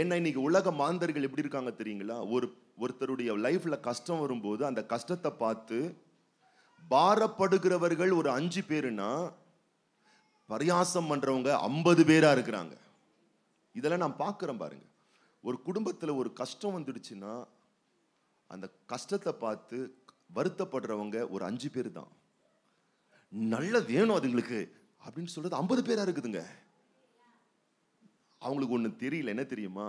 ஏன்னா இன்னைக்கு உலக மாந்தர்கள் எப்படி இருக்காங்க தெரியுங்களா ஒரு ஒருத்தருடைய லைஃப்பில் கஷ்டம் வரும்போது அந்த கஷ்டத்தை பார்த்து பாரப்படுகிறவர்கள் ஒரு அஞ்சு பேருனா பரியாசம் பண்ணுறவங்க ஐம்பது பேராக இருக்கிறாங்க இதெல்லாம் நான் பார்க்குறேன் பாருங்கள் ஒரு குடும்பத்தில் ஒரு கஷ்டம் வந்துடுச்சுன்னா அந்த கஷ்டத்தை பார்த்து வருத்தப்படுறவங்க ஒரு அஞ்சு பேர் தான் நல்ல வேணும் அதுங்களுக்கு அப்படின்னு சொல்கிறது ஐம்பது பேராக இருக்குதுங்க அவங்களுக்கு ஒன்று தெரியல என்ன தெரியுமா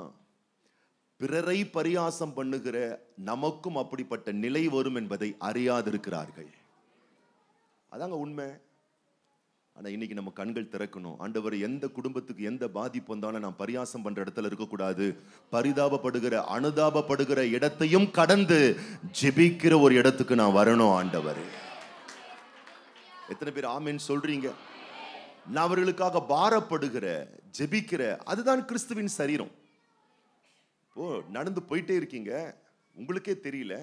பிறரை பரியாசம் பண்ணுகிற நமக்கும் அப்படிப்பட்ட நிலை வரும் என்பதை அறியாதிருக்கிறார்கள் அதாங்க உண்மை ஆனால் இன்னைக்கு நம்ம கண்கள் திறக்கணும் ஆண்டவர் எந்த குடும்பத்துக்கு எந்த பாதிப்பு வந்தாலும் நான் பரியாசம் பண்ணுற இடத்துல இருக்கக்கூடாது பரிதாபப்படுகிற அனுதாபப்படுகிற இடத்தையும் கடந்து ஜெபிக்கிற ஒரு இடத்துக்கு நான் வரணும் ஆண்டவர் எத்தனை பேர் ஆமேன்னு சொல்றீங்க நான் அவர்களுக்காக பாரப்படுகிற ஜெபிக்கிற அதுதான் கிறிஸ்துவின் சரீரம் ஓ நடந்து போயிட்டே இருக்கீங்க உங்களுக்கே தெரியல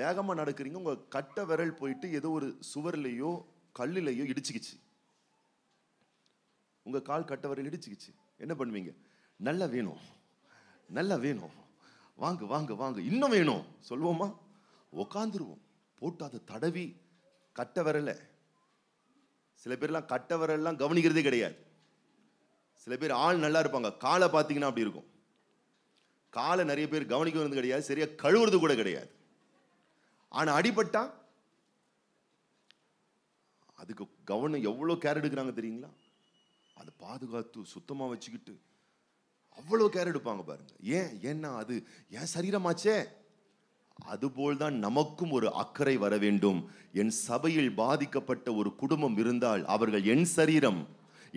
வேகமாக நடக்கிறீங்க உங்கள் கட்ட விரல் போயிட்டு ஏதோ ஒரு சுவர்லேயோ கல்லுலேயோ இடிச்சுக்கிச்சு உங்கள் கால் கட்ட விரல் இடிச்சுக்கிச்சு என்ன பண்ணுவீங்க நல்லா வேணும் நல்லா வேணும் வாங்க வாங்க வாங்க இன்னும் வேணும் சொல்வோமா உக்காந்துருவோம் போட்டு அதை தடவி கட்ட விரலை சில பேர்லாம் கட்டவரெல்லாம் கவனிக்கிறதே கிடையாது சில பேர் ஆள் நல்லா இருப்பாங்க காலை பார்த்தீங்கன்னா அப்படி இருக்கும் காலை நிறைய பேர் கவனிக்கிறது கிடையாது சரியாக கழுவுறது கூட கிடையாது ஆனால் அடிபட்டா அதுக்கு கவனம் எவ்வளோ கேர் எடுக்கிறாங்க தெரியுங்களா அதை பாதுகாத்து சுத்தமாக வச்சுக்கிட்டு அவ்வளோ கேர் எடுப்பாங்க பாருங்கள் ஏன் ஏன்னா அது ஏன் சரீரமாச்சே அதுபோல்தான் நமக்கும் ஒரு அக்கறை வர வேண்டும் என் சபையில் பாதிக்கப்பட்ட ஒரு குடும்பம் இருந்தால் அவர்கள் என் சரீரம்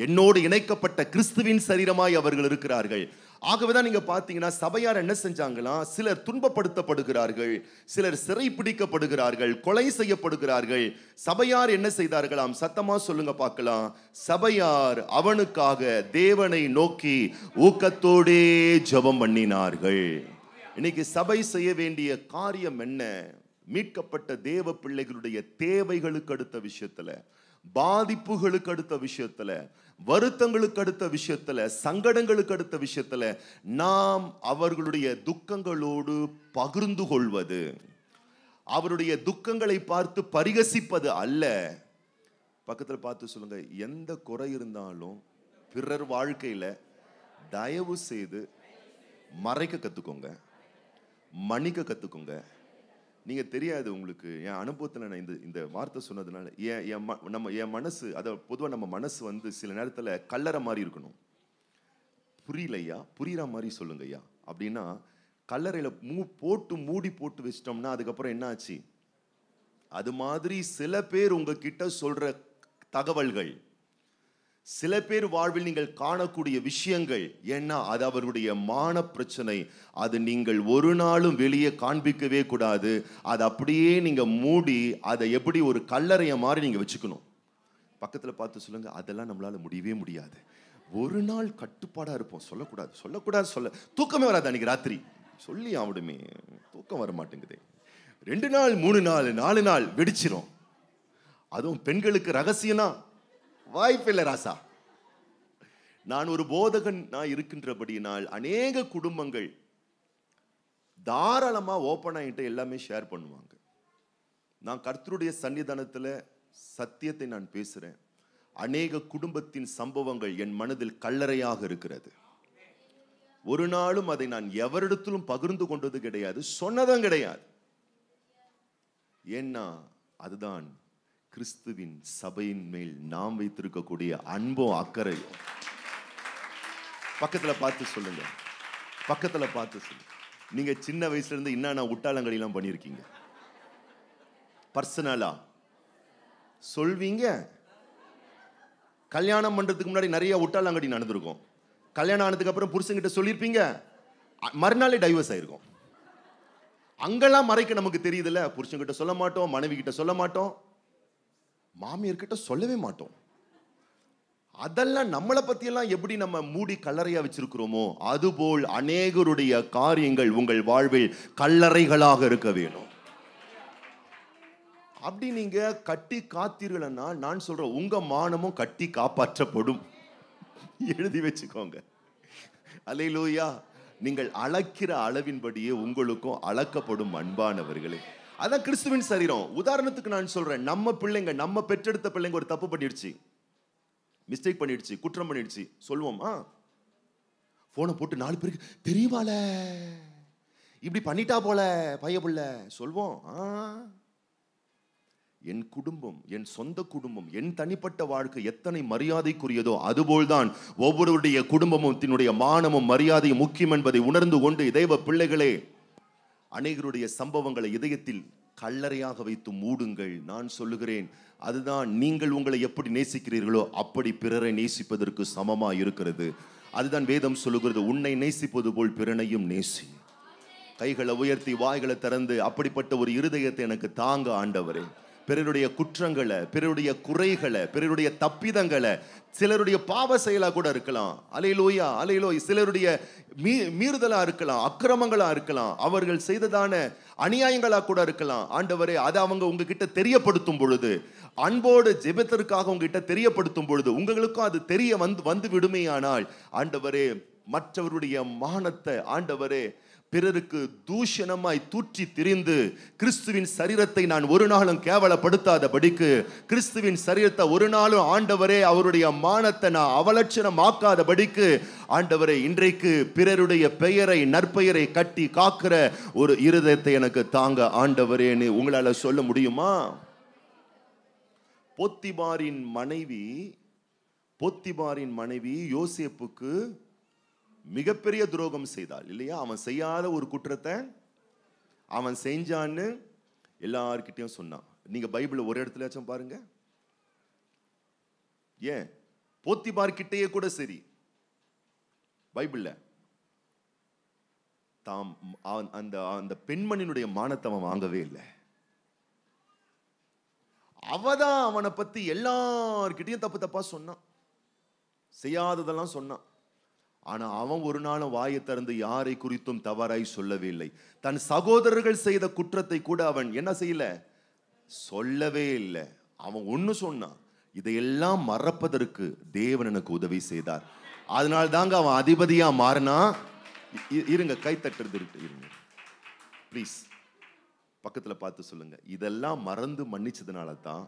என்னோடு இணைக்கப்பட்ட கிறிஸ்துவின் சரீரமாய் அவர்கள் இருக்கிறார்கள் ஆகவே தான் நீங்கள் பார்த்தீங்கன்னா சபையார் என்ன செஞ்சாங்களாம் சிலர் துன்பப்படுத்தப்படுகிறார்கள் சிலர் சிறை பிடிக்கப்படுகிறார்கள் கொலை செய்யப்படுகிறார்கள் சபையார் என்ன செய்தார்களாம் சத்தமாக சொல்லுங்க பார்க்கலாம் சபையார் அவனுக்காக தேவனை நோக்கி ஊக்கத்தோடே ஜபம் பண்ணினார்கள் இன்னைக்கு சபை செய்ய வேண்டிய காரியம் என்ன மீட்கப்பட்ட தேவ பிள்ளைகளுடைய தேவைகளுக்கு அடுத்த விஷயத்துல பாதிப்புகளுக்கு அடுத்த விஷயத்துல வருத்தங்களுக்கு அடுத்த விஷயத்துல சங்கடங்களுக்கு அடுத்த விஷயத்துல நாம் அவர்களுடைய துக்கங்களோடு பகிர்ந்து கொள்வது அவருடைய துக்கங்களை பார்த்து பரிகசிப்பது அல்ல பக்கத்தில் பார்த்து சொல்லுங்க எந்த குறை இருந்தாலும் பிறர் வாழ்க்கையில் தயவு செய்து மறைக்க கற்றுக்கோங்க மணிக்க கற்றுக்குங்க நீங்கள் தெரியாது உங்களுக்கு என் அனுபவத்தில் நான் இந்த இந்த வார்த்தை சொன்னதுனால என் என் ம நம்ம என் மனசு அதை பொதுவாக நம்ம மனசு வந்து சில நேரத்தில் கல்லற மாதிரி இருக்கணும் புரியலையா புரிகிற மாதிரி சொல்லுங்க ஐயா அப்படின்னா கல்லறையில் மூ போட்டு மூடி போட்டு வச்சிட்டோம்னா அதுக்கப்புறம் என்ன ஆச்சு அது மாதிரி சில பேர் உங்ககிட்ட சொல்கிற தகவல்கள் சில பேர் வாழ்வில் நீங்கள் காணக்கூடிய விஷயங்கள் ஏன்னா அது அவருடைய மான பிரச்சனை அது நீங்கள் ஒரு நாளும் வெளியே காண்பிக்கவே கூடாது அது அப்படியே நீங்கள் மூடி அதை எப்படி ஒரு கல்லறையை மாதிரி நீங்கள் வச்சுக்கணும் பக்கத்தில் பார்த்து சொல்லுங்கள் அதெல்லாம் நம்மளால் முடியவே முடியாது ஒரு நாள் கட்டுப்பாடாக இருப்போம் சொல்லக்கூடாது சொல்லக்கூடாது சொல்ல தூக்கமே வராது அன்னைக்கு ராத்திரி சொல்லி ஆவிடுமே தூக்கம் வர மாட்டேங்குது ரெண்டு நாள் மூணு நாள் நாலு நாள் வெடிச்சிரும் அதுவும் பெண்களுக்கு ரகசியம்னா வாய்ப்பில்லை ராசா நான் ஒரு போதகன் நான் இருக்கின்றபடியினால் அநேக குடும்பங்கள் தாராளமாக ஓப்பன் என்கிட்ட எல்லாமே ஷேர் பண்ணுவாங்க நான் கர்த்தருடைய சன்னிதானத்தில் சத்தியத்தை நான் பேசுகிறேன் அநேக குடும்பத்தின் சம்பவங்கள் என் மனதில் கல்லறையாக இருக்கிறது ஒரு நாளும் அதை நான் எவரிடத்திலும் பகிர்ந்து கொண்டது கிடையாது சொன்னதும் கிடையாது ஏன்னா அதுதான் கிறிஸ்துவின் சபையின் மேல் நாம் வைத்திருக்கக்கூடிய அன்பும் அக்கறை பக்கத்தில் பார்த்து சொல்லுங்க பக்கத்தில் பார்த்து சொல்லுங்க நீங்கள் சின்ன வயசுலேருந்து என்னென்ன உட்டாளங்கடிலாம் பண்ணியிருக்கீங்க பர்சனலா சொல்வீங்க கல்யாணம் பண்ணுறதுக்கு முன்னாடி நிறைய உட்டாளங்கடி நடந்திருக்கும் கல்யாணம் ஆனதுக்கு அப்புறம் புருஷங்கிட்ட சொல்லியிருப்பீங்க மறுநாளே டைவர்ஸ் ஆயிருக்கும் அங்கெல்லாம் மறைக்க நமக்கு தெரியுதுல்ல புருஷங்கிட்ட சொல்ல மாட்டோம் மனைவி கிட்ட சொல்ல மாட்டோம் மாமியார்கிட்ட சொல்லவே மாட்டோம் அதெல்லாம் நம்மளை பற்றியெல்லாம் எப்படி நம்ம மூடி கல்லறையாக வச்சிருக்கிறோமோ அதுபோல் அநேகருடைய காரியங்கள் உங்கள் வாழ்வில் கல்லறைகளாக இருக்க வேணும் அப்படி நீங்கள் கட்டி காத்தீர்களன்னா நான் சொல்கிறேன் உங்கள் மானமும் கட்டி காப்பாற்றப்படும் எழுதி வச்சுக்கோங்க அலையிலூயா நீங்கள் அளக்கிற அளவின்படியே உங்களுக்கும் அளக்கப்படும் அன்பானவர்களே அதான் கிறிஸ்துவின் சரீரம் உதாரணத்துக்கு நான் சொல்கிறேன் நம்ம பிள்ளைங்க நம்ம பெற்றெடுத்த பிள்ளைங்க ஒரு தப்பு பண்ணிடுச்சு மிஸ்டேக் பண்ணிடுச்சு குற்றம் பண்ணிடுச்சு சொல்லுவோமா ஃபோனை போட்டு நாலு பேருக்கு தெரியுமால இப்படி பண்ணிட்டா போல பைய புள்ள சொல்வோம் என் குடும்பம் என் சொந்த குடும்பம் என் தனிப்பட்ட வாழ்க்கை எத்தனை மரியாதைக்குரியதோ அதுபோல்தான் ஒவ்வொருவருடைய குடும்பமும் தன்னுடைய மானமும் மரியாதையும் முக்கியம் என்பதை உணர்ந்து கொண்டு தெய்வ பிள்ளைகளே அநேகருடைய சம்பவங்களை இதயத்தில் கல்லறையாக வைத்து மூடுங்கள் நான் சொல்லுகிறேன் அதுதான் நீங்கள் உங்களை எப்படி நேசிக்கிறீர்களோ அப்படி பிறரை நேசிப்பதற்கு சமமாக இருக்கிறது அதுதான் வேதம் சொல்லுகிறது உன்னை நேசிப்பது போல் பிறனையும் நேசி கைகளை உயர்த்தி வாய்களை திறந்து அப்படிப்பட்ட ஒரு இருதயத்தை எனக்கு தாங்க ஆண்டவரே பிறருடைய குற்றங்களை பிறருடைய குறைகளை பிறருடைய தப்பிதங்களை சிலருடைய பாவ செயலாக கூட இருக்கலாம் அலையிலோயா அலையிலோய் சிலருடைய மீ மீறுதலாக இருக்கலாம் அக்கிரமங்களாக இருக்கலாம் அவர்கள் செய்ததான அநியாயங்களாக கூட இருக்கலாம் ஆண்டவரே அதை அவங்க உங்ககிட்ட தெரியப்படுத்தும் பொழுது அன்போடு ஜெபத்திற்காக உங்ககிட்ட தெரியப்படுத்தும் பொழுது உங்களுக்கும் அது தெரிய வந்து வந்து விடுமையானால் ஆண்டவரே மற்றவருடைய மானத்தை ஆண்டவரே பிறருக்கு தூஷணமாய் தூற்றி திரிந்து கிறிஸ்துவின் சரீரத்தை நான் ஒரு நாளும் கேவலப்படுத்தாத படிக்கு கிறிஸ்துவின் சரீரத்தை ஒரு நாளும் ஆண்டவரே அவருடைய மானத்தை நான் அவலட்சணமாக்காத படிக்கு ஆண்டவரே இன்றைக்கு பிறருடைய பெயரை நற்பெயரை கட்டி காக்கிற ஒரு இருதயத்தை எனக்கு தாங்க ஆண்டவரேன்னு உங்களால் சொல்ல முடியுமா பொத்திபாரின் மனைவி பொத்திபாரின் மனைவி யோசேப்புக்கு மிகப்பெரிய துரோகம் செய்தாள் இல்லையா அவன் செய்யாத ஒரு குற்றத்தை அவன் செஞ்சான்னு எல்லார்கிட்டையும் சொன்னான் நீங்கள் பைபிள் ஒரு இடத்துலயாச்சும் பாருங்க ஏன் போத்திபார்கிட்டேயே கூட சரி பைபிளில் தாம் அந்த அந்த பெண்மணியினுடைய மானத்தை அவன் வாங்கவே இல்லை அவதான் அவனை பற்றி எல்லார்கிட்டையும் தப்பு தப்பாக சொன்னான் செய்யாததெல்லாம் சொன்னான் ஆனால் அவன் ஒரு நாளும் வாயை திறந்து யாரை குறித்தும் தவறாய் சொல்லவில்லை தன் சகோதரர்கள் செய்த குற்றத்தை கூட அவன் என்ன செய்யல சொல்லவே இல்லை அவன் ஒன்று சொன்னான் இதையெல்லாம் மறப்பதற்கு தேவன் எனக்கு உதவி செய்தார் அதனால தாங்க அவன் அதிபதியாக மாறினா இருங்க கை தட்டுறது இருங்க ப்ளீஸ் பக்கத்தில் பார்த்து சொல்லுங்க இதெல்லாம் மறந்து மன்னிச்சதுனால தான்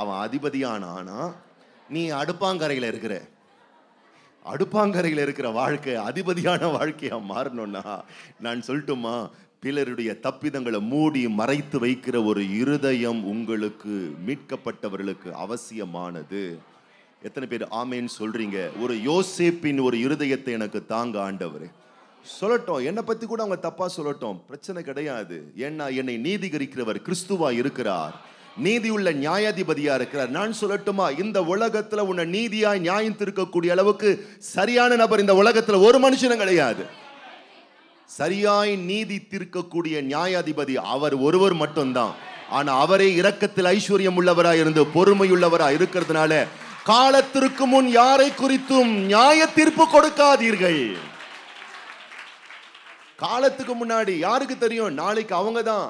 அவன் அதிபதியான நீ அடுப்பாங்கரையில் இருக்கிற அடுப்பாங்கரையில் இருக்கிற வாழ்க்கை அதிபதியான வாழ்க்கையாக மாறணும்னா நான் சொல்லட்டுமா பிலருடைய தப்பிதங்களை மூடி மறைத்து வைக்கிற ஒரு இருதயம் உங்களுக்கு மீட்கப்பட்டவர்களுக்கு அவசியமானது எத்தனை பேர் ஆமேன்னு சொல்கிறீங்க ஒரு யோசேப்பின் ஒரு இருதயத்தை எனக்கு தாங்க ஆண்டவர் சொல்லட்டும் என்னை பற்றி கூட அவங்க தப்பாக சொல்லட்டும் பிரச்சனை கிடையாது ஏன்னா என்னை நீதிகரிக்கிறவர் கிறிஸ்துவா இருக்கிறார் நீதியுள்ள நியாயாதிபதியா இருக்கிறார் நான் சொல்லட்டுமா இந்த உலகத்துல உன்னை நீதியாய் நியாயம் திருக்கக்கூடிய அளவுக்கு சரியான நபர் இந்த உலகத்துல ஒரு மனுஷனும் கிடையாது சரியாய் நீதி தீர்க்கக்கூடிய நியாயாதிபதி அவர் ஒருவர் மட்டும்தான் ஆனா அவரே இரக்கத்தில் ஐஸ்வர்யம் உள்ளவராய் இருந்து உள்ளவராய் இருக்கிறதுனால காலத்திற்கு முன் யாரை குறித்தும் நியாய தீர்ப்பு கொடுக்காதீர்கள் காலத்துக்கு முன்னாடி யாருக்கு தெரியும் நாளைக்கு அவங்க தான்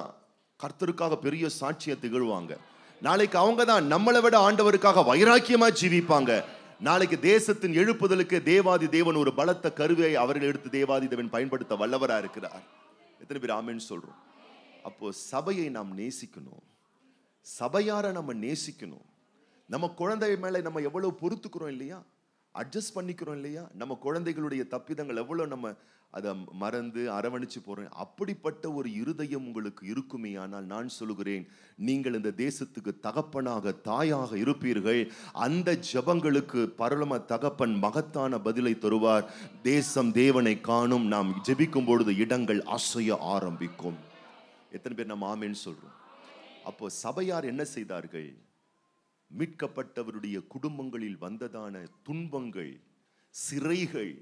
கர்த்தருக்காக பெரிய சாட்சியை திகழ்வாங்க நாளைக்கு அவங்க தான் நம்மளை விட ஆண்டவருக்காக வைராக்கியமாக ஜீவிப்பாங்க நாளைக்கு தேசத்தின் எழுப்புதலுக்கு தேவாதி தேவன் ஒரு பலத்த கருவியை அவர்கள் எடுத்து தேவாதி தேவன் பயன்படுத்த வல்லவராக இருக்கிறார் எத்தனை பேர் ஆமின்னு சொல்கிறோம் அப்போது சபையை நாம் நேசிக்கணும் சபையாரை நம்ம நேசிக்கணும் நம்ம குழந்தை மேலே நம்ம எவ்வளோ பொறுத்துக்கிறோம் இல்லையா அட்ஜஸ்ட் பண்ணிக்கிறோம் இல்லையா நம்ம குழந்தைகளுடைய தப்பிதங்கள் எவ்வளோ நம்ம அதை மறந்து அரவணைச்சு போகிறேன் அப்படிப்பட்ட ஒரு இருதயம் உங்களுக்கு இருக்குமே ஆனால் நான் சொல்கிறேன் நீங்கள் இந்த தேசத்துக்கு தகப்பனாக தாயாக இருப்பீர்கள் அந்த ஜபங்களுக்கு பரலம தகப்பன் மகத்தான பதிலை தருவார் தேசம் தேவனை காணும் நாம் ஜபிக்கும் பொழுது இடங்கள் அசைய ஆரம்பிக்கும் எத்தனை பேர் நம்ம ஆமேன்னு சொல்கிறோம் அப்போ சபையார் என்ன செய்தார்கள் மீட்கப்பட்டவருடைய குடும்பங்களில் வந்ததான துன்பங்கள் சிறைகள்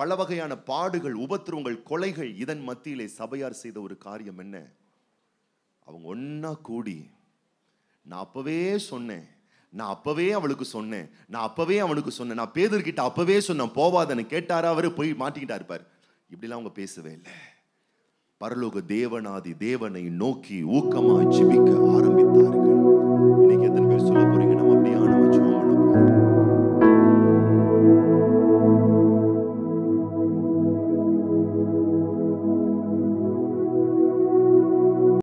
பல வகையான பாடுகள் உபத்திரவங்கள் கொலைகள் இதன் மத்தியிலே சபையார் செய்த ஒரு காரியம் என்ன அவங்க ஒன்னா கூடி நான் அப்பவே சொன்னேன் நான் அப்பவே அவளுக்கு சொன்னேன் நான் அப்பவே அவனுக்கு சொன்னேன் நான் பேதர்கிட்ட அப்பவே சொன்னேன் போவாதன்னு கேட்டாரா அவரு போய் மாட்டிக்கிட்டா இருப்பார் இப்படிலாம் அவங்க பேசவே இல்லை பரலோக தேவனாதி தேவனை நோக்கி ஊக்கமா ஜிபிக்க ஆரம்பித்தார்கள்